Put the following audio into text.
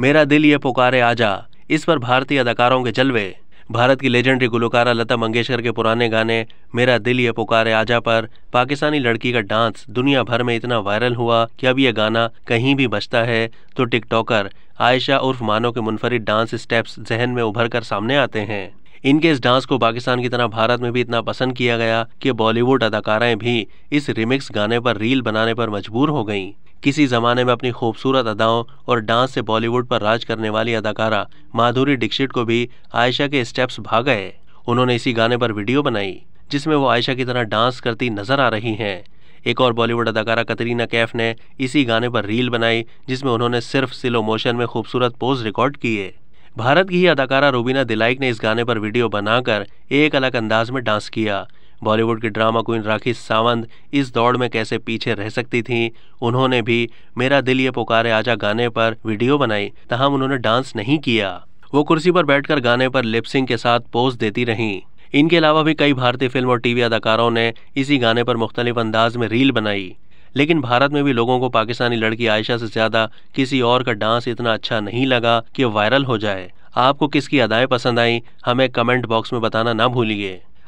मेरा दिल ये पुकारे आजा इस पर भारतीय अदाकारों के जलवे भारत की लेजेंडरी गुलकारा लता मंगेशकर के पुराने गाने मेरा दिल ये पुकारे आजा पर पाकिस्तानी लड़की का डांस दुनिया भर में इतना वायरल हुआ कि अब यह गाना कहीं भी बजता है तो टिकटॉकर आयशा उर्फ मानो के मुनफरिद डांस स्टेप्स जहन में उभर कर सामने आते हैं इनके इस डांस को पाकिस्तान की तरह भारत में भी इतना पसंद किया गया कि बॉलीवुड अदाकाराएं भी इस रिमिक्स गाने पर रील बनाने पर मजबूर हो गईं किसी ज़माने में अपनी खूबसूरत अदाओं और डांस से बॉलीवुड पर राज करने वाली अदाकारा माधुरी दीक्षित को भी आयशा के स्टेप्स भाग गए उन्होंने इसी गाने पर वीडियो बनाई जिसमें वो आयशा की तरह डांस करती नजर आ रही हैं एक और बॉलीवुड अदाकारा कतरीना कैफ ने इसी गाने पर रील बनाई जिसमें उन्होंने सिर्फ स्लो मोशन में खूबसूरत पोज रिकॉर्ड किए भारत की ही अदाकारा रूबीना दिलाइक ने इस गाने पर वीडियो बनाकर एक अलग अंदाज में डांस किया बॉलीवुड की ड्रामा क्वीन राखी सावंत इस दौड़ में कैसे पीछे रह सकती थीं उन्होंने भी मेरा दिल ये पुकारे आजा गाने पर वीडियो बनाई तहम उन्होंने डांस नहीं किया वो कुर्सी पर बैठकर गाने पर लिपसिंग के साथ पोज देती रहीं इनके अलावा भी कई भारतीय फिल्म और टीवी अदाकारों ने इसी गाने पर मुख्तलिफ अंदाज में रील बनाई लेकिन भारत में भी लोगों को पाकिस्तानी लड़की आयशा से ज्यादा किसी और का डांस इतना अच्छा नहीं लगा कि वायरल हो जाए आपको किसकी अदाएं पसंद आई हमें कमेंट बॉक्स में बताना ना भूलिए